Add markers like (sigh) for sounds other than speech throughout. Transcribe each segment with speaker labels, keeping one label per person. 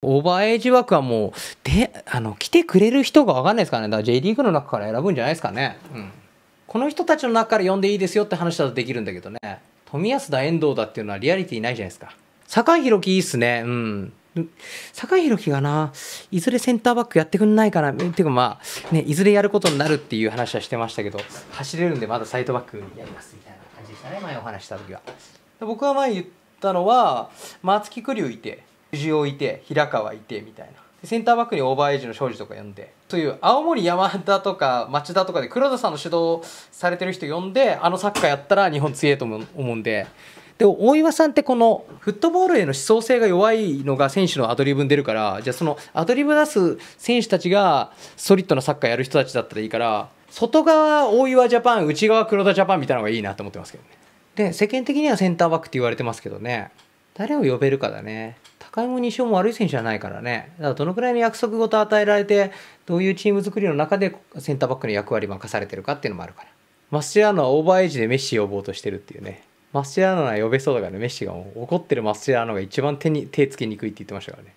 Speaker 1: オーバーエイジ枠はもう、で、あの、来てくれる人が分かんないですからね。だから J リーグの中から選ぶんじゃないですかね。うん。この人たちの中から呼んでいいですよって話だとできるんだけどね。冨安だ、遠藤だっていうのはリアリティないじゃないですか。坂井宏樹いいっすね。うん。坂井宏樹がな、いずれセンターバックやってくんないかな。っていうかまあ、ね、いずれやることになるっていう話はしてましたけど、走れるんでまだサイドバックやりますみたいな感じでしたね。前お話した時は。僕は前言ったのは、松木玖生いて、藤尾いて平川いてみたいなセンターバックにオーバーエイジの庄司とか呼んでという青森山田とか町田とかで黒田さんの指導されてる人呼んであのサッカーやったら日本強えと思うんで。で大岩さんってこのフットボールへの思想性が弱いのが選手のアドリブに出るからじゃあそのアドリブ出す選手たちがソリッドなサッカーやる人たちだったらいいから外側大岩ジャパン内側黒田ジャパンみたいなのがいいなと思ってますけどねで世間的にはセンターバックって言われてますけどね誰を呼べるかだね回も2勝も悪い選手じゃないからね。だからどのくらいの約束ごと与えられて、どういうチーム作りの中でセンターバックの役割任されてるかっていうのもあるから。マスチラーノはオーバーエイジでメッシ呼ぼうとしてるっていうね。マスチアーノは呼べそうだからね、メッシが怒ってるマスチアーノが一番手に手つけにくいって言ってましたからね。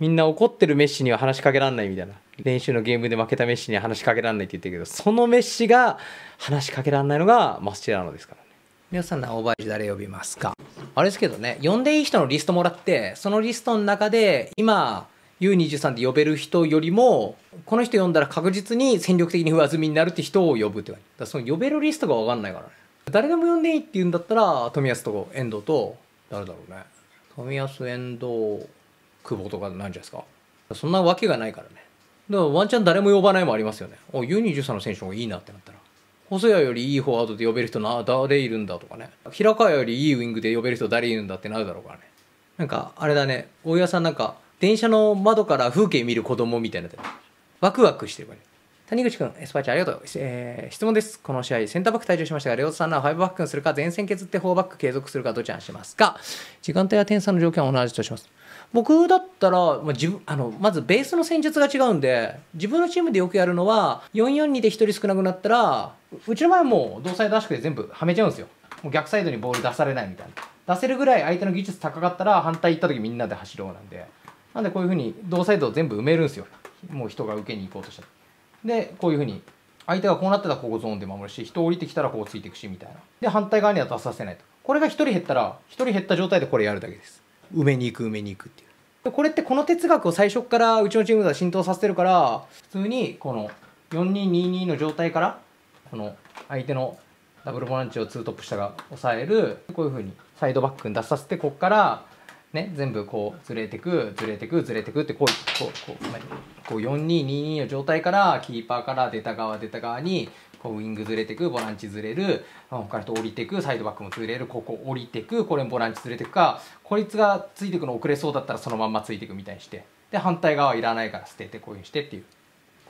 Speaker 1: みんな怒ってるメッシには話しかけらんないみたいな。練習のゲームで負けたメッシには話しかけらんないって言ってるけど、そのメッシが話しかけらんないのがマスチアーノですからね。皆さんはオーバーエイジ誰呼びますかあれですけどね呼んでいい人のリストもらってそのリストの中で今 U23 で呼べる人よりもこの人呼んだら確実に戦力的に上積みになるって人を呼ぶってだその呼べるリストが分かんないからね誰でも呼んでいいって言うんだったら冨安と遠藤と誰だろうね冨安遠藤久保とかなんじゃないですかそんなわけがないからねだからワンチャン誰も呼ばないもありますよねお U23 の選手もいいなってなったら細谷よりいいフォワードで呼べる人な誰いるんだとかね平川よりいいウイングで呼べる人誰いるんだってなるだろうからねなんかあれだね大岩さんなんか電車の窓から風景見る子供みたいなワクワクしてるらね谷口君、スパイチありがとう、えー、質問です。この試合、センターバック退場しましたが、レオトさんならブバックにするか、前線削ってフォーバック継続するか、どちらにしますか時間帯や点差の条件は同じとします。僕だったら、まあ、自分あのまずベースの戦術が違うんで自分のチームでよくやるのは442で1人少なくなったらうちの前も同サイド合宿で全部はめちゃうんですよもう逆サイドにボール出されないみたいな出せるぐらい相手の技術高かったら反対行った時みんなで走ろうなんでなんでこういうふうに同サイドを全部埋めるんですよもう人が受けに行こうとしたら。でこういうふうに相手がこうなってたらここゾーンで守るし人降りてきたらこうついていくしみたいなで反対側には出させないとこれが1人減ったら1人減った状態でこれやるだけです埋めに行く埋めに行くっていうでこれってこの哲学を最初からうちのチームでは浸透させてるから普通にこの4222の状態からこの相手のダブルボランチをツートップ下が抑えるこういうふうにサイドバックに出させてここからね全部こうずれてくずれてくずれてくってこうこうこうこう4222の状態からキーパーから出た側出た側にこうウイングずれてくボランチずれる他の人降りてくサイドバックもずれるここ降りてくこれもボランチずれてくかこいつがついてくの遅れそうだったらそのまんまついてくみたいにしてで反対側はいらないから捨ててこういうふうにしてっていう。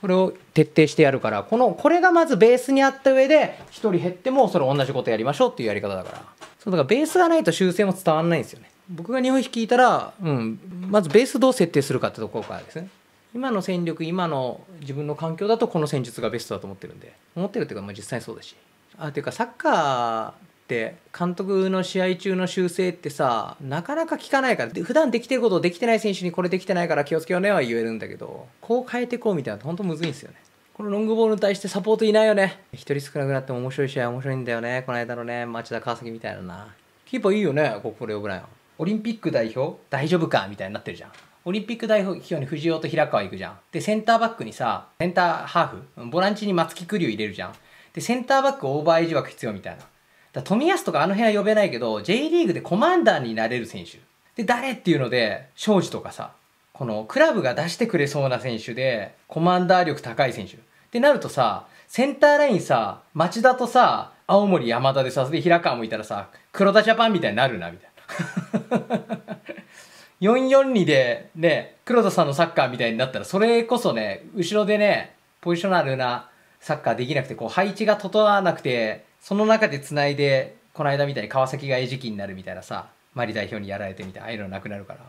Speaker 1: これを徹底してやるからこのこれがまずベースにあった上で1人減ってもそれ同じことやりましょうっていうやり方だからそうだからベースがないと修正も伝わらないんですよね僕が2本引いたら、うん、まずベースどう設定するかってところからですね今の戦力今の自分の環境だとこの戦術がベストだと思ってるんで思ってるっていうか、まあ、実際そうだしあていうかサッカーって監督の試合中の修正ってさなかなか聞かないから普段できてることをできてない選手にこれできてないから気をつけようねは言えるんだけどこう変えてこうみたいなのほんとむずいんですよねこのロングボールに対してサポートいないよね一人少なくなっても面白い試合面白いんだよねこの間のね町田川崎みたいななキーパーいいよねここでオブラインオリンピック代表大丈夫かみたいになってるじゃんオリンピック代表に藤尾と平川行くじゃん。で、センターバックにさ、センターハーフ、ボランチに松木玖生入れるじゃん。で、センターバックオーバーエイジ枠必要みたいな。だ富安とかあの辺は呼べないけど、J リーグでコマンダーになれる選手。で、誰っていうので、庄司とかさ、このクラブが出してくれそうな選手で、コマンダー力高い選手。ってなるとさ、センターラインさ、町田とさ、青森山田でさ、で、平川もいたらさ、黒田ジャパンみたいになるな、みたいな。442でね、黒田さんのサッカーみたいになったら、それこそね、後ろでね、ポジショナルなサッカーできなくて、こう、配置が整わなくて、その中で繋いで、この間みたいに川崎が餌食になるみたいなさ、マリ代表にやられてみたいな、ああいうのなくなるから、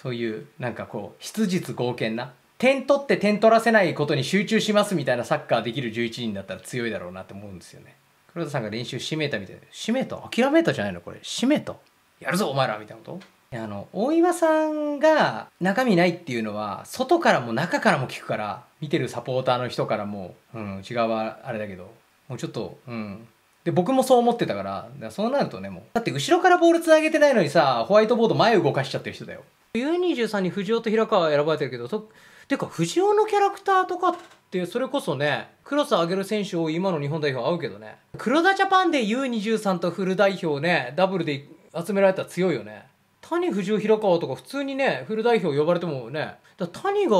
Speaker 1: そういう、なんかこう、質実剛健な、点取って点取らせないことに集中しますみたいなサッカーできる11人だったら強いだろうなって思うんですよね。黒田さんが練習しめたみたいで、しめた諦めたじゃないのこれ。しめたやるぞお前らみたいなことあの大岩さんが中身ないっていうのは外からも中からも聞くから見てるサポーターの人からも、うん、違うはあれだけどもうちょっとうんで僕もそう思ってたからからそうなるとねもうだって後ろからボールつなげてないのにさホワイトボード前動かしちゃってる人だよ U23 に藤尾と平川選ばれてるけどそてか藤尾のキャラクターとかってそれこそねクロス上げる選手を今の日本代表合うけどね黒田ジャパンで U23 とフル代表ねダブルで集められたら強いよね谷藤井平川とか普通にねフル代表呼ばれてもねだ谷が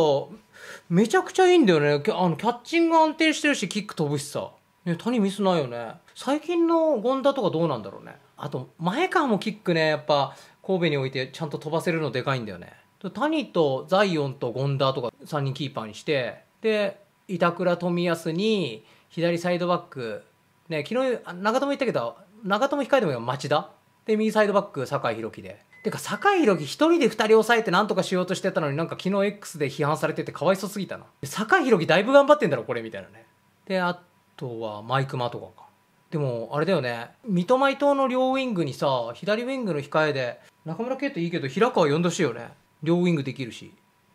Speaker 1: めちゃくちゃいいんだよねあのキャッチング安定してるしキック飛ぶしさ、ね、谷ミスないよね最近の権田とかどうなんだろうねあと前川もキックねやっぱ神戸においてちゃんと飛ばせるのでかいんだよね谷とザイオンと権田とか3人キーパーにしてで板倉冨安に左サイドバックね昨日長友言ったけど長友控えてもい町田で右サイドバック酒井宏樹でてか酒井宏樹一人で二人抑えて何とかしようとしてたのになんか昨日 X で批判されててかわいそすぎたな酒井宏樹だいぶ頑張ってんだろこれみたいなねであとはマイクマとかかでもあれだよね三笘伊藤の両ウイングにさ左ウイングの控えで中村圭斗いいけど平川呼んでほしいよね両ウイングできるし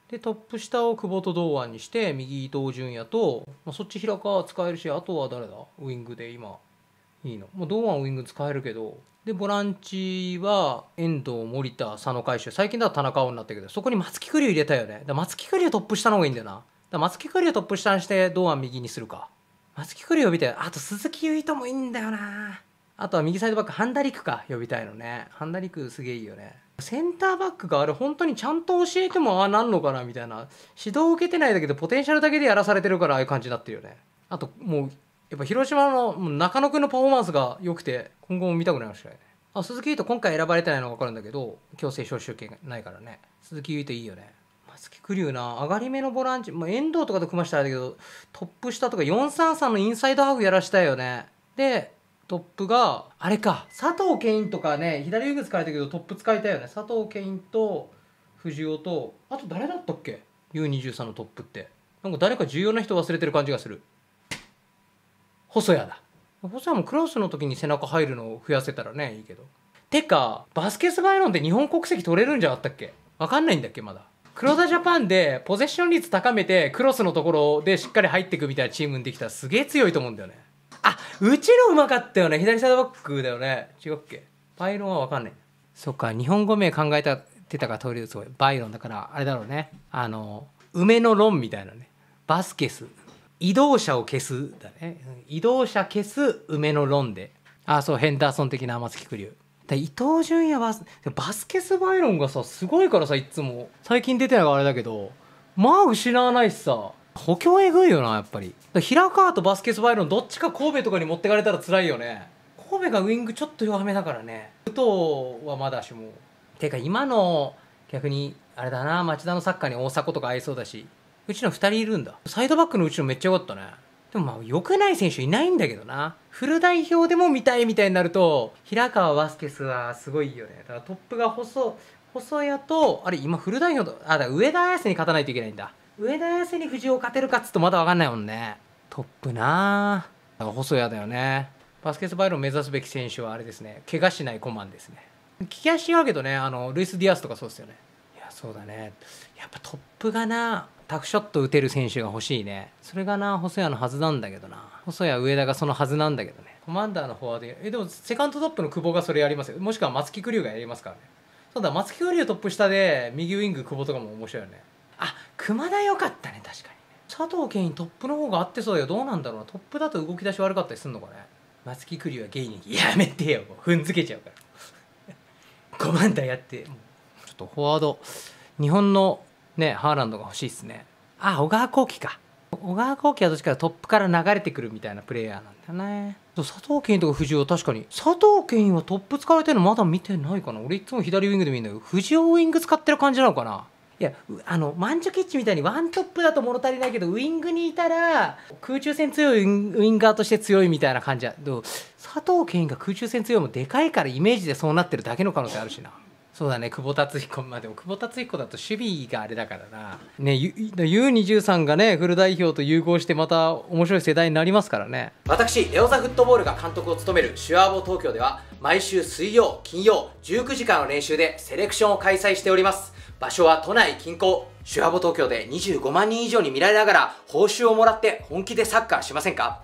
Speaker 1: でトップ下を久保と堂安にして右伊藤純也と、まあ、そっち平川使えるしあとは誰だウイングで今いいのもう堂安ウイング使えるけどでボランチは遠藤森田佐野海舟最近だと田中碧になったけどそこに松木玖生入れたよねだ松木玖生トップ下の方がいいんだよなだ松木玖生トップ下にして堂安右にするか松木玖生呼びたいあと鈴木唯ともいいんだよなあとは右サイドバックハンダリクか呼びたいのねハンダリクすげえいいよねセンターバックがあれ本当にちゃんと教えてもああなんのかなみたいな指導を受けてないだけでポテンシャルだけでやらされてるからああいう感じになってるよねあともうやっぱ広島の中野君のパフォーマンスが良くて今後も見たくなりましたねあ鈴木優斗今回選ばれてないのが分かるんだけど強制招集権ないからね鈴木優斗いいよね松木玖生な上がり目のボランチ、まあ、遠藤とかと組ましたらだけどトップ下とか433のインサイドハーフやらしたいよねでトップがあれか佐藤健一とかね左右使えたけどトップ使いたいよね佐藤健一と藤尾とあと誰だったっけ U23 のトップってなんか誰か重要な人忘れてる感じがする細谷だ細谷もクロスの時に背中入るのを増やせたらねいいけどてかバスケスバイロンって日本国籍取れるんじゃあったっけわかんないんだっけまだ黒田ジャパンでポゼッション率高めてクロスのところでしっかり入っていくみたいなチームにできたらすげえ強いと思うんだよねあうちのうまかったよね左サイドバックだよね違うっけバイロンはわかんないそっか日本語名考えたてたから通りすごいバイロンだからあれだろうねあの梅の論みたいなねバスケス移動者を消すだね移動者消す梅の論であそうヘンダーソン的な天月栗生伊東純也はバスケス・バイロンがさすごいからさいつも最近出てないからあれだけどまあ失わないしさ補強えぐいよなやっぱり平川とバスケス・バイロンどっちか神戸とかに持ってかれたら辛いよね神戸がウイングちょっと弱めだからね武藤はまだしもてか今の逆にあれだな町田のサッカーに大迫とか合いそうだしうちの2人いるんだサイドバックのうちのめっちゃ良かったねでもまあ良くない選手いないんだけどなフル代表でも見たいみたいになると平川バスケスはすごいよねだからトップが細細谷とあれ今フル代表と、あだ上田綺世に勝たないといけないんだ上田綺世に藤尾勝てるかっつうとまだ分かんないもんねトップなぁ。だから細谷だよねバスケスバイロン目指すべき選手はあれですね怪我しないコマンですね聞き足うけどねあのルイス・ディアスとかそうですよねいやそうだねやっぱトップがなぁ。タフショット打てる選手が欲しいねそれがな細谷のはずなんだけどな細谷上田がそのはずなんだけどねコマンダーのフォワードえでもセカンドトップの久保がそれやりますよもしくは松木玖生がやりますからねそうだ松木玖生トップ下で右ウイング久保とかも面白いよねあ熊田良かったね確かに、佐藤健トップの方が合ってそうだよどうなんだろうなトップだと動き出し悪かったりすんのかね松木玖生はゲイにやめてよ踏んづけちゃうから (laughs) コマンダーやってちょっとフォワード日本のね、ハーランドが欲しいですね。あ、小川幸輝か。小川幸輝はどっちかトップから流れてくるみたいなプレイヤーなんだよね。佐藤健とか藤尾確かに。佐藤健はトップ使われてるのまだ見てないかな。俺いつも左ウィングで見るんだけど、藤尾ウィング使ってる感じなのかな。いや、あの、マンチョキッチみたいにワントップだと物足りないけど、ウイングにいたら、空中戦強いウインガーとして強いみたいな感じだ。佐藤健が空中戦強いもでかいからイメージでそうなってるだけの可能性あるしな。そうだね久保達彦まあでも久保達彦だと守備があれだからな、ね、U23 がねフル代表と融合してまた面白い世代になりますからね私レオザフットボールが監督を務めるシュアーボ東京では毎週水曜金曜19時間の練習でセレクションを開催しております場所は都内近郊シュアボ東京で25万人以上に見られながら報酬をもらって本気でサッカーしませんか